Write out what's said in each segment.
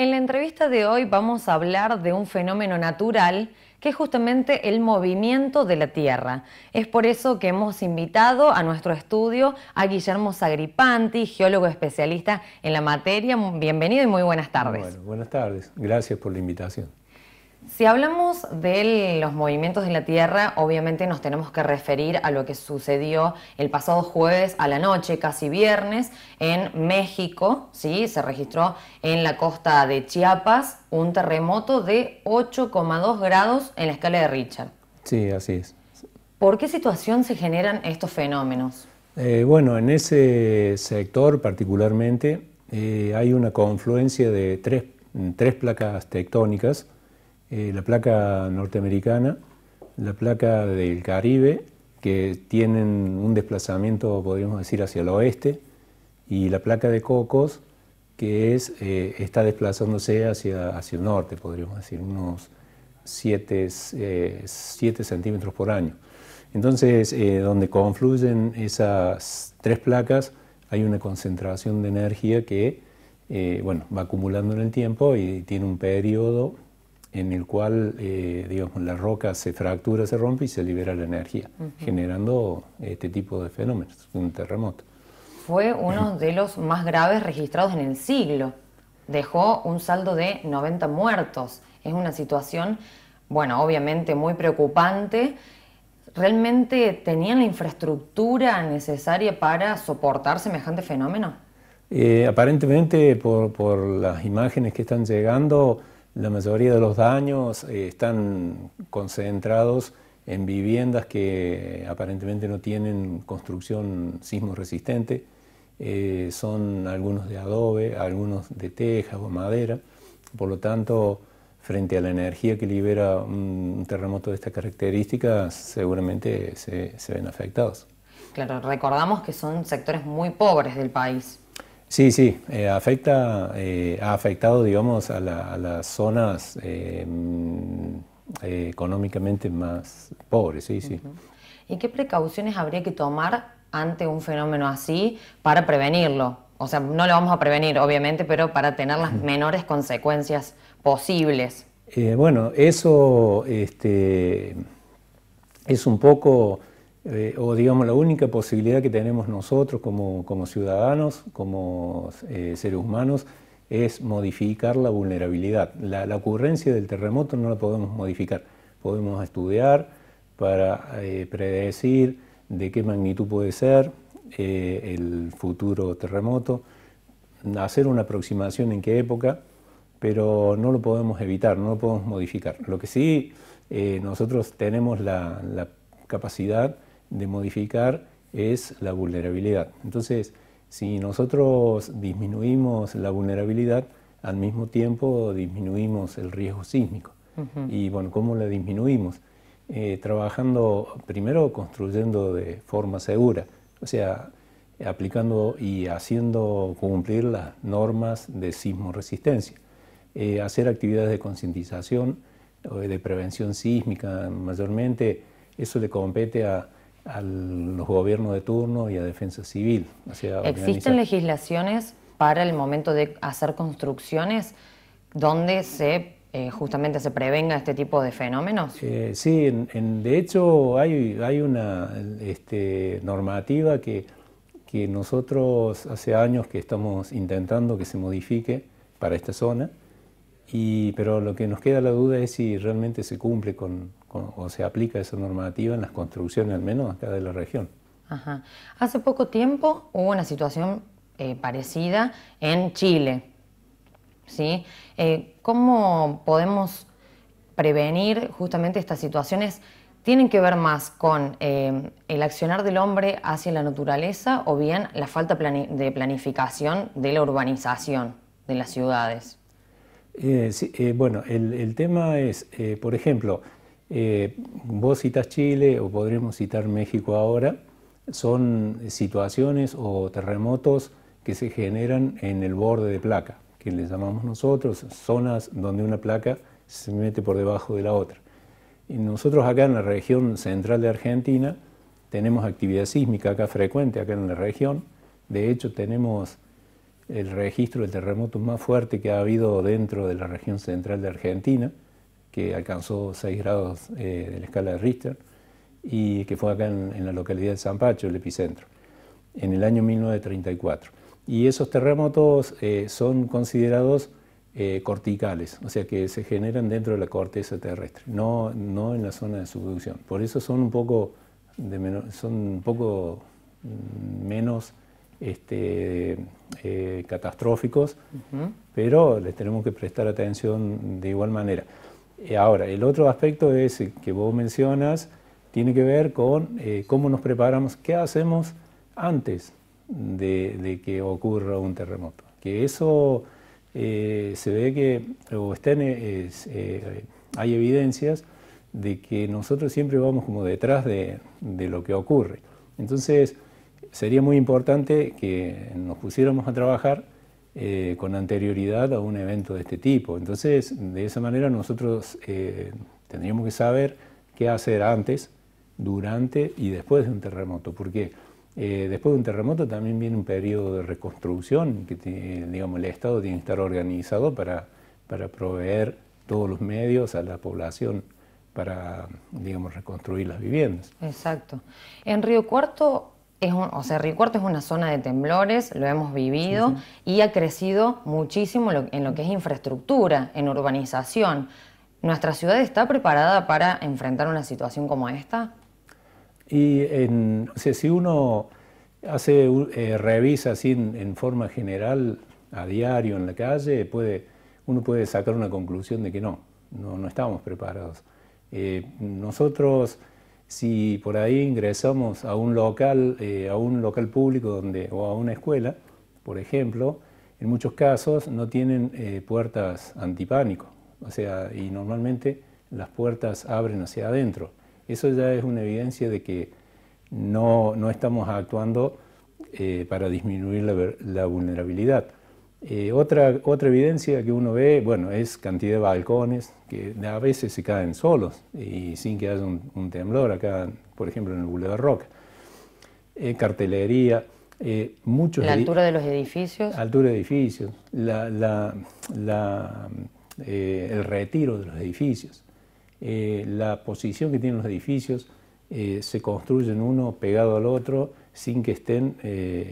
En la entrevista de hoy vamos a hablar de un fenómeno natural que es justamente el movimiento de la Tierra. Es por eso que hemos invitado a nuestro estudio a Guillermo Sagripanti, geólogo especialista en la materia. Bienvenido y muy buenas tardes. buenas tardes, gracias por la invitación. Si hablamos de los movimientos de la Tierra, obviamente nos tenemos que referir a lo que sucedió el pasado jueves a la noche, casi viernes, en México. ¿sí? Se registró en la costa de Chiapas un terremoto de 8,2 grados en la escala de Richard. Sí, así es. ¿Por qué situación se generan estos fenómenos? Eh, bueno, en ese sector particularmente eh, hay una confluencia de tres placas tectónicas eh, la placa norteamericana, la placa del Caribe, que tienen un desplazamiento, podríamos decir, hacia el oeste, y la placa de Cocos, que es, eh, está desplazándose hacia, hacia el norte, podríamos decir, unos 7, eh, centímetros por año. Entonces, eh, donde confluyen esas tres placas, hay una concentración de energía que bueno, va acumulando en el tiempo y tiene un periodo en el cual eh, la roca se fractura, se rompe y se libera la energía, generando este tipo de fenómenos, un terremoto. Fue uno de los más graves registrados en el siglo. Dejó un saldo de 90 muertos. Es una situación, bueno, obviamente muy preocupante. ¿Realmente tenían la infraestructura necesaria para soportar semejante fenómeno? Eh, aparentemente, por, por las imágenes que están llegando, la mayoría de los daños eh, están concentrados en viviendas que aparentemente no tienen construcción sismo resistente, eh, son algunos de adobe, algunos de tejas o madera, por lo tanto, frente a la energía que libera un terremoto de esta características, seguramente se, se ven afectados. Claro, recordamos que son sectores muy pobres del país. Sí, sí, eh, afecta, eh, ha afectado, digamos, a, las zonas em, eh, económicamente más pobres, ¿Y qué precauciones habría que tomar ante un fenómeno así para prevenirlo? O sea, no lo vamos a prevenir, obviamente, pero para tener las menores consecuencias posibles. bueno, eso este, es un poco eh, o digamos la única posibilidad que tenemos nosotros como, ciudadanos, como eh, seres humanos, es modificar la vulnerabilidad. La, ocurrencia del terremoto no la podemos modificar. Podemos estudiar para eh, predecir de qué magnitud puede ser el futuro terremoto, hacer una aproximación en qué época, pero no lo podemos evitar, no lo podemos modificar. Lo que sí nosotros tenemos la capacidad de modificar es la vulnerabilidad. Entonces, si nosotros disminuimos la vulnerabilidad, al mismo tiempo disminuimos el riesgo sísmico. Y bueno, ¿cómo la disminuimos? Eh, trabajando primero construyendo de forma segura, o sea, aplicando y haciendo cumplir las normas de sismo resistencia, eh, hacer actividades de concientización, eh, de prevención sísmica mayormente, eso le compete a ...a los gobiernos de turno y a defensa civil. ¿Existen legislaciones para el momento de hacer construcciones donde se eh, justamente se prevenga este tipo de fenómenos? Eh, sí, de hecho hay, hay una este, normativa que, que nosotros hace años que estamos intentando que se modifique para esta zona pero lo que nos queda la duda es si realmente se cumple con, o se aplica esa normativa en las construcciones, al menos acá de la región. Hace poco tiempo hubo una situación eh, parecida en Chile. ¿sí? Eh, ¿Cómo podemos prevenir justamente estas situaciones? ¿Tienen que ver más con eh, el accionar del hombre hacia la naturaleza o bien la falta de planificación de la urbanización de las ciudades? Eh, eh, bueno, el, tema es, eh, por ejemplo, vos citas Chile o podremos citar México ahora, son situaciones o terremotos que se generan en el borde de placa, que les llamamos nosotros zonas donde una placa se mete por debajo de la otra. Y nosotros acá en la región central de Argentina tenemos actividad sísmica acá frecuente, acá en la región. De hecho, tenemos el registro del terremoto más fuerte que ha habido dentro de la región central de Argentina, que alcanzó 6 grados eh, de la escala de Richter, y que fue acá en, la localidad de San Pacho, el epicentro, en el año 1934. Y esos terremotos eh, son considerados eh, corticales, o sea que se generan dentro de la corteza terrestre, no, no en la zona de subducción. Por eso son un poco, de son un poco mm, menos este, eh, catastróficos, pero les tenemos que prestar atención de igual manera. Eh, ahora, el otro aspecto es eh, que vos mencionas, tiene que ver con cómo nos preparamos, qué hacemos antes de, que ocurra un terremoto. Que eso se ve que, o hay evidencias de que nosotros siempre vamos como detrás de, de lo que ocurre. Entonces, sería muy importante que nos pusiéramos a trabajar eh, con anterioridad a un evento de este tipo. Entonces, de esa manera nosotros eh, tendríamos que saber qué hacer antes, durante y después de un terremoto, porque eh, después de un terremoto también viene un periodo de reconstrucción, que digamos, el Estado tiene que estar organizado para, para proveer todos los medios a la población para, digamos, reconstruir las viviendas. Exacto. En Río Cuarto o sea, Río es una zona de temblores, lo hemos vivido y ha crecido muchísimo en lo que es infraestructura, en urbanización. ¿Nuestra ciudad está preparada para enfrentar una situación como esta? Y si uno hace, eh, revisa así en, forma general, a diario, en la calle, puede, uno puede sacar una conclusión de que no, no, estamos preparados. Eh, nosotros si por ahí ingresamos a un local, eh, a un local público donde, o a una escuela, por ejemplo, en muchos casos no tienen eh, puertas antipánico, o sea, y normalmente las puertas abren hacia adentro. Eso ya es una evidencia de que no, estamos actuando eh, para disminuir la vulnerabilidad. Eh, otra, otra evidencia que uno ve, bueno, es cantidad de balcones que a veces se caen solos y sin que haya un, temblor acá, por ejemplo, en el Boulevard Rock eh, cartelería, eh, muchos... La altura de los edificios. Altura de edificios, eh, el retiro de los edificios, la posición que tienen los edificios, se construyen uno pegado al otro sin que, estén,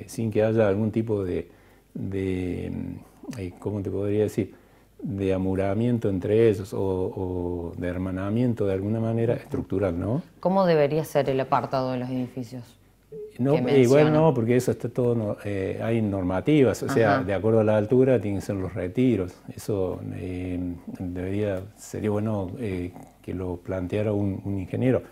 sin que haya algún tipo de de, ¿cómo te podría decir? de amuramiento entre ellos o, de hermanamiento de alguna manera estructural, ¿no? ¿Cómo debería ser el apartado de los edificios? No, igual no, porque eso está todo, eh, hay normativas, o sea, de acuerdo a la altura tienen que ser los retiros, eso eh, debería, sería bueno eh, que lo planteara un, un ingeniero.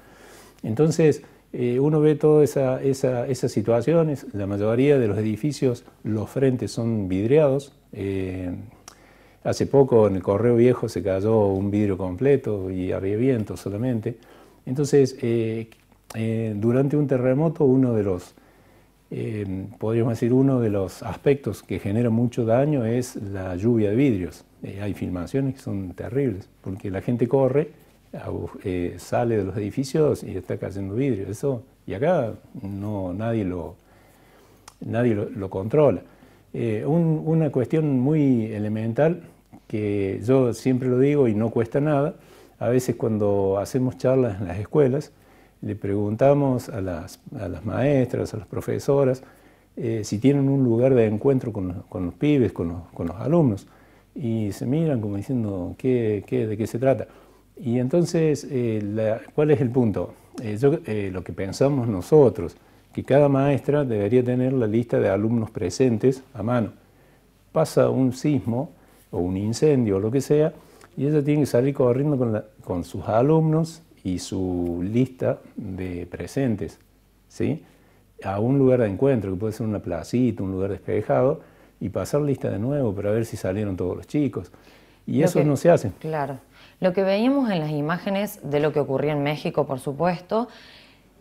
Entonces, eh, uno ve todas esas situaciones, la mayoría de los edificios, los frentes son vidriados. Eh, hace poco en el correo viejo se cayó un vidrio completo y había viento solamente. Entonces, eh, durante un terremoto, uno de los, podríamos decir, uno de los aspectos que genera mucho daño es la lluvia de vidrios. hay filmaciones que son terribles, porque la gente corre eh, sale de los edificios y está cayendo vidrio. Eso, y acá no, nadie lo, nadie lo, controla. Eh, una cuestión muy elemental que yo siempre lo digo y no cuesta nada, a veces cuando hacemos charlas en las escuelas, le preguntamos a las, a maestras, a las profesoras, eh, si tienen un lugar de encuentro con, los, pibes, con los, con los, alumnos, y se miran como diciendo, ¿qué, de qué se trata? Y entonces, eh, ¿cuál es el punto? Eh, eh, lo que pensamos nosotros, que cada maestra debería tener la lista de alumnos presentes a mano. Pasa un sismo o un incendio o lo que sea, y ella tiene que salir corriendo con, sus alumnos y su lista de presentes, ¿sí? A un lugar de encuentro, que puede ser una placita, un lugar despejado, y pasar lista de nuevo para ver si salieron todos los chicos. Y eso no se hace. Claro. Lo que veíamos en las imágenes de lo que ocurría en México, por supuesto,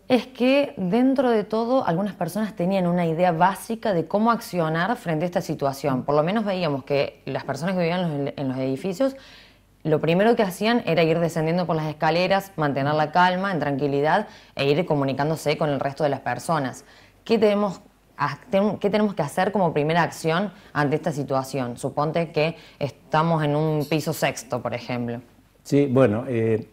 es que dentro de todo algunas personas tenían una idea básica de cómo accionar frente a esta situación. Por lo menos veíamos que las personas que vivían en los edificios lo primero que hacían era ir descendiendo por las escaleras, mantener la calma, en tranquilidad e ir comunicándose con el resto de las personas. ¿Qué tenemos ¿Qué tenemos que hacer como primera acción ante esta situación? Suponte que estamos en un piso sexto, por ejemplo. Sí, bueno, eh,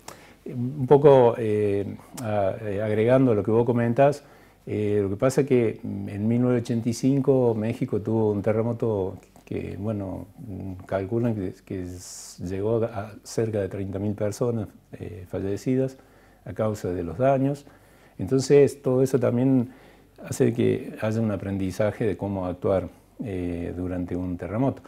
un poco eh, eh, agregando lo que vos comentás, lo que pasa es que en 1985 México tuvo un terremoto que, bueno, calculan que, que llegó a cerca de 30.000 personas fallecidas a causa de los daños. Entonces, todo eso también hace que haya un aprendizaje de cómo actuar durante un terremoto.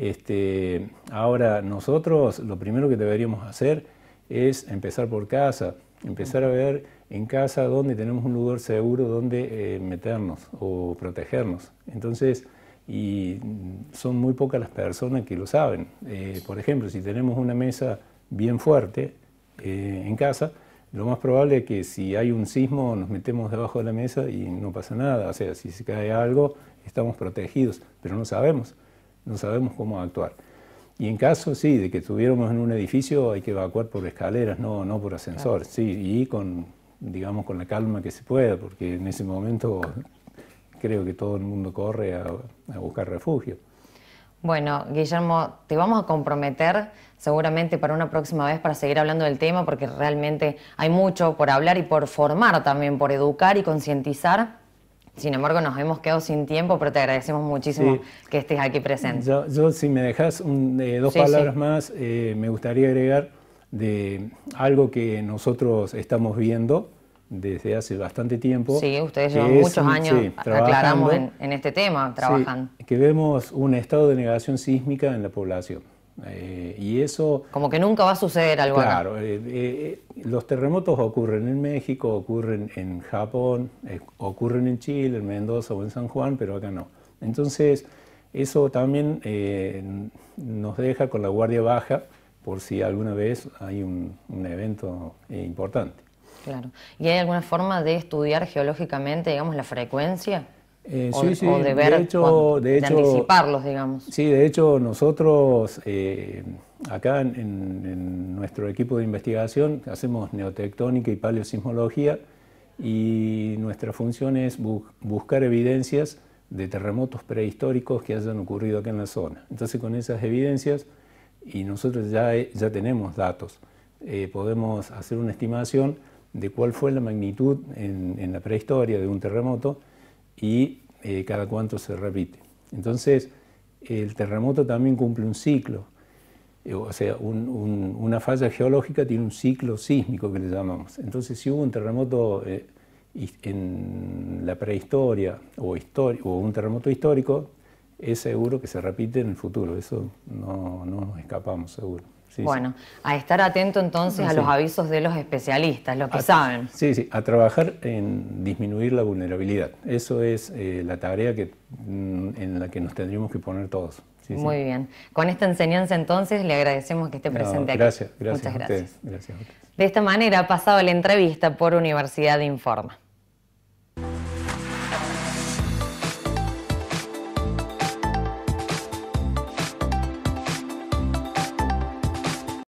Este, ahora nosotros lo primero que deberíamos hacer es empezar por casa, empezar a ver en casa dónde tenemos un lugar seguro donde eh, meternos o protegernos. Entonces, y son muy pocas las personas que lo saben. Eh, por ejemplo, si tenemos una mesa bien fuerte eh, en casa, lo más probable es que si hay un sismo nos metemos debajo de la mesa y no pasa nada. O sea, si se cae algo, estamos protegidos, pero no sabemos no sabemos cómo actuar. Y en caso, sí, de que estuviéramos en un edificio hay que evacuar por escaleras, no, por ascensor, sí, y con, digamos, con la calma que se pueda, porque en ese momento creo que todo el mundo corre a, a buscar refugio. Bueno, Guillermo, te vamos a comprometer seguramente para una próxima vez para seguir hablando del tema, porque realmente hay mucho por hablar y por formar también, por educar y concientizar sin embargo, nos hemos quedado sin tiempo, pero te agradecemos muchísimo que estés aquí presente. Yo, si me dejas eh, dos palabras más, eh, me gustaría agregar de algo que nosotros estamos viendo desde hace bastante tiempo. Sí, ustedes llevan muchos años, aclaramos en, este tema, trabajando. que vemos un estado de negación sísmica en la población. Eh, y eso... Como que nunca va a suceder algo. Claro, eh, eh, los terremotos ocurren en México, ocurren en Japón, ocurren en Chile, en Mendoza o en San Juan, pero acá no. Entonces, eso también nos deja con la guardia baja por si alguna vez hay un, un evento importante. Claro. ¿Y hay alguna forma de estudiar geológicamente, digamos, la frecuencia? sí, de hecho, anticiparlos, digamos. Sí, de hecho nosotros eh, acá en, nuestro equipo de investigación hacemos neotectónica y paleosismología y nuestra función es buscar evidencias de terremotos prehistóricos que hayan ocurrido acá en la zona. Entonces con esas evidencias, y nosotros ya, ya tenemos datos, eh, podemos hacer una estimación de cuál fue la magnitud en la prehistoria de un terremoto, y eh, cada cuánto se repite. Entonces, el terremoto también cumple un ciclo. Eh, o sea, una falla geológica tiene un ciclo sísmico que le llamamos. Entonces, si hubo un terremoto eh, en la prehistoria o, o, un terremoto histórico, es seguro que se repite en el futuro. Eso no nos escapamos, seguro bueno, a estar atento entonces a los avisos de los especialistas, los que saben. Sí, sí, a trabajar en disminuir la vulnerabilidad. Eso es eh, la tarea que, mm, en la que nos tendríamos que poner todos. Muy bien. Con esta enseñanza entonces le agradecemos que esté presente aquí. Gracias, gracias. De esta manera ha pasado la entrevista por Universidad Informa.